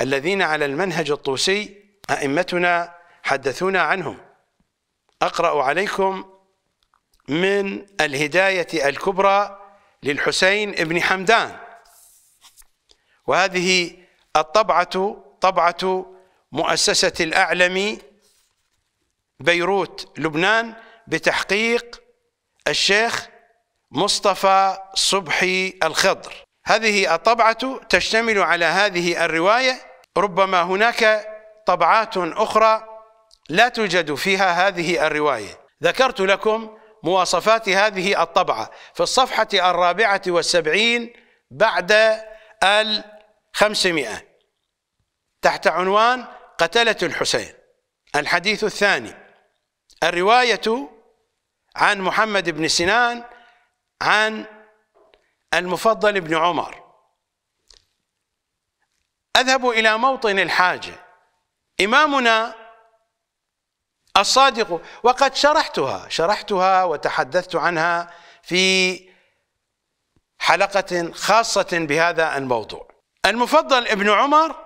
الذين على المنهج الطوسي أئمتنا حدثونا عنهم أقرأ عليكم من الهداية الكبرى للحسين بن حمدان وهذه الطبعة طبعة مؤسسة الأعلم بيروت لبنان بتحقيق الشيخ مصطفى صبحي الخضر هذه الطبعة تشتمل على هذه الرواية ربما هناك طبعات أخرى لا توجد فيها هذه الرواية ذكرت لكم مواصفات هذه الطبعة في الصفحة الرابعة والسبعين بعد الخمسمائة تحت عنوان قتلة الحسين الحديث الثاني الرواية عن محمد بن سنان عن المفضل بن عمر أذهب إلى موطن الحاجة إمامنا الصادق وقد شرحتها شرحتها وتحدثت عنها في حلقة خاصة بهذا الموضوع المفضل ابن عمر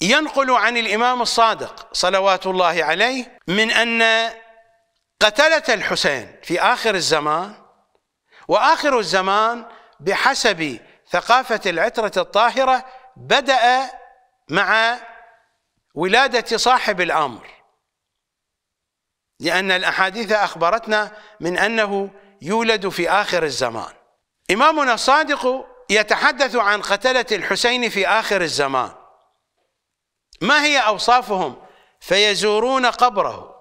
ينقل عن الإمام الصادق صلوات الله عليه من أن قتلة الحسين في آخر الزمان وآخر الزمان بحسب ثقافة العترة الطاهرة بدأ مع ولادة صاحب الأمر لأن الأحاديث أخبرتنا من أنه يولد في آخر الزمان إمامنا الصادق يتحدث عن قتلة الحسين في آخر الزمان ما هي أوصافهم فيزورون قبره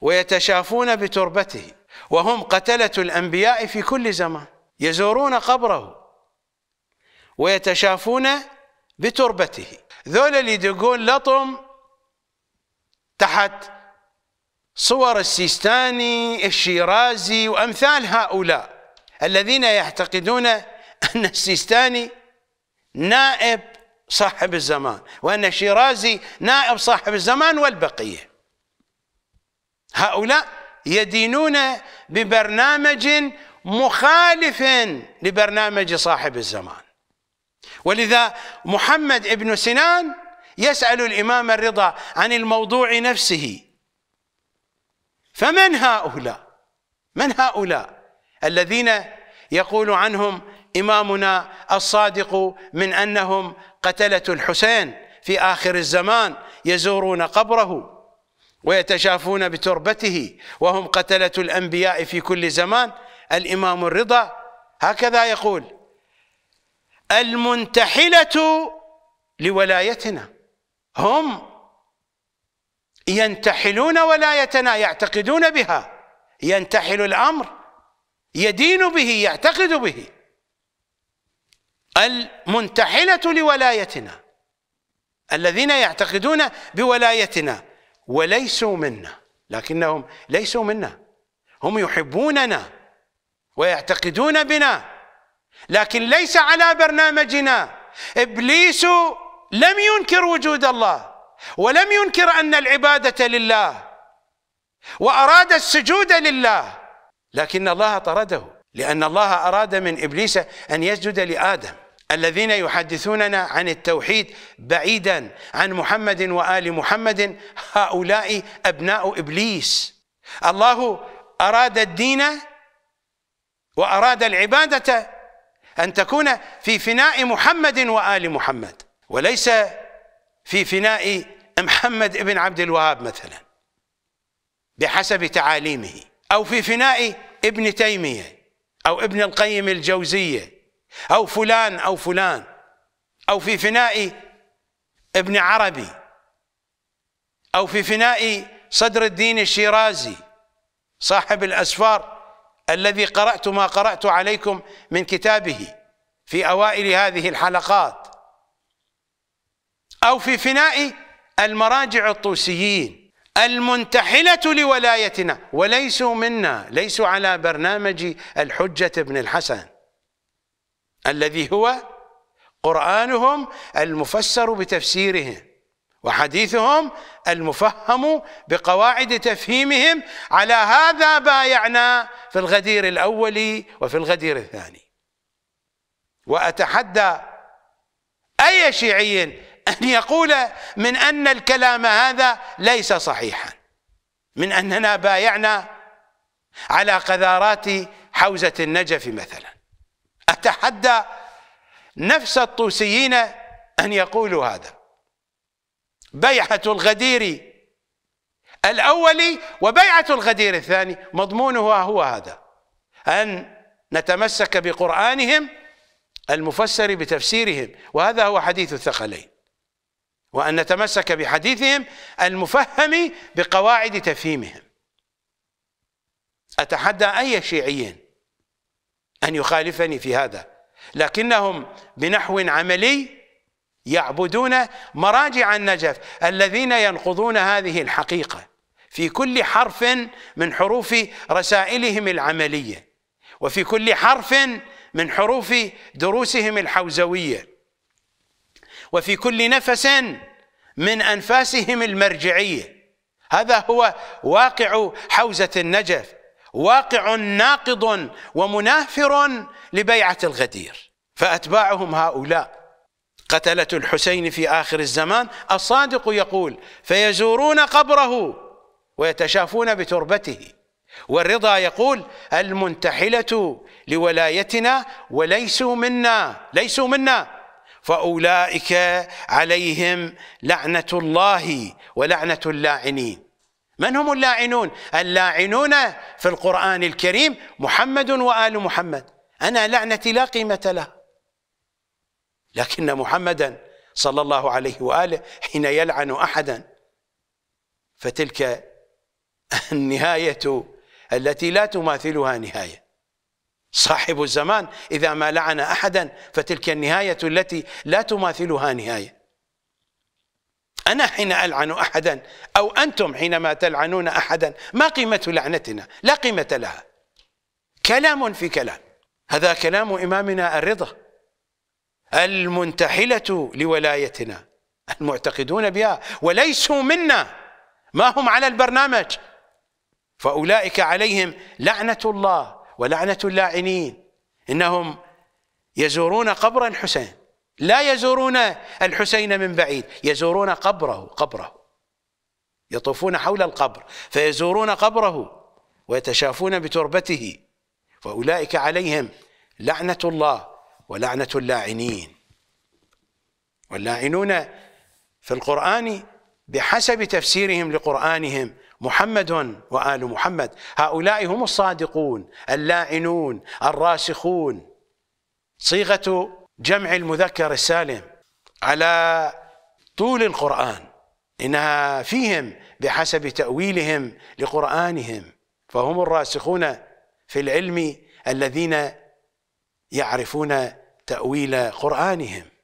ويتشافون بتربته وهم قتلة الأنبياء في كل زمان يزورون قبره ويتشافون بتربته ذولا اللي يدقون لطم تحت صور السيستاني الشيرازي وأمثال هؤلاء الذين يعتقدون أن السيستاني نائب صاحب الزمان وأن الشيرازي نائب صاحب الزمان والبقية هؤلاء يدينون ببرنامج مخالف لبرنامج صاحب الزمان ولذا محمد ابن سنان يسأل الإمام الرضا عن الموضوع نفسه فمن هؤلاء من هؤلاء الذين يقول عنهم إمامنا الصادق من أنهم قتلة الحسين في آخر الزمان يزورون قبره ويتشافون بتربته وهم قتلة الأنبياء في كل زمان الإمام الرضا هكذا يقول المنتحلة لولايتنا هم ينتحلون ولايتنا يعتقدون بها ينتحل الأمر يدين به يعتقد به المنتحلة لولايتنا الذين يعتقدون بولايتنا وليسوا منا لكنهم ليسوا منا هم يحبوننا ويعتقدون بنا لكن ليس على برنامجنا ابليس لم ينكر وجود الله ولم ينكر ان العباده لله واراد السجود لله لكن الله طرده لان الله اراد من ابليس ان يسجد لادم الذين يحدثوننا عن التوحيد بعيدا عن محمد وال محمد هؤلاء ابناء ابليس الله اراد الدين واراد العباده أن تكون في فناء محمد وآل محمد وليس في فناء محمد ابن عبد الوهاب مثلا بحسب تعاليمه أو في فناء ابن تيمية أو ابن القيم الجوزية أو فلان أو فلان أو في فناء ابن عربي أو في فناء صدر الدين الشيرازي صاحب الأسفار الذي قرأت ما قرأت عليكم من كتابه في أوائل هذه الحلقات أو في فناء المراجع الطوسيين المنتحلة لولايتنا وليسوا منا ليسوا على برنامج الحجة ابن الحسن الذي هو قرآنهم المفسر بتفسيرهم وحديثهم المفهم بقواعد تفهيمهم على هذا بايعنا في الغدير الأول وفي الغدير الثاني وأتحدى أي شيعي أن يقول من أن الكلام هذا ليس صحيحا من أننا بايعنا على قذارات حوزة النجف مثلا أتحدى نفس الطوسيين أن يقولوا هذا بيعة الغدير الاولي وبيعة الغدير الثاني مضمونها هو هذا أن نتمسك بقرآنهم المفسر بتفسيرهم وهذا هو حديث الثقلين وأن نتمسك بحديثهم المفهم بقواعد تفهيمهم أتحدى أي شيعي أن يخالفني في هذا لكنهم بنحو عملي يعبدون مراجع النجف الذين ينقضون هذه الحقيقة في كل حرف من حروف رسائلهم العملية وفي كل حرف من حروف دروسهم الحوزوية وفي كل نفس من أنفاسهم المرجعية هذا هو واقع حوزة النجف واقع ناقض ومنافر لبيعة الغدير فأتباعهم هؤلاء قتلة الحسين في آخر الزمان الصادق يقول فيزورون قبره ويتشافون بتربته والرضا يقول المنتحلة لولايتنا وليسوا منا ليسوا منا فأولئك عليهم لعنة الله ولعنة اللاعنين من هم اللاعنون؟ اللاعنون في القرآن الكريم محمد وآل محمد أنا لعنتي لا قيمة لها لكن محمدا صلى الله عليه واله حين يلعن احدا فتلك النهايه التي لا تماثلها نهايه صاحب الزمان اذا ما لعن احدا فتلك النهايه التي لا تماثلها نهايه انا حين العن احدا او انتم حينما تلعنون احدا ما قيمه لعنتنا لا قيمه لها كلام في كلام هذا كلام امامنا الرضا المنتحلة لولايتنا المعتقدون بها وليسوا منا ما هم على البرنامج فأولئك عليهم لعنة الله ولعنة اللاعنين إنهم يزورون قبر الحسين لا يزورون الحسين من بعيد يزورون قبره قبره يطوفون حول القبر فيزورون قبره ويتشافون بتربته فأولئك عليهم لعنة الله ولعنة اللاعنين واللاعنون في القرآن بحسب تفسيرهم لقرآنهم محمد وآل محمد هؤلاء هم الصادقون اللاعنون الراسخون صيغة جمع المذكر السالم على طول القرآن إنها فيهم بحسب تأويلهم لقرآنهم فهم الراسخون في العلم الذين يعرفون تأويل قرآنهم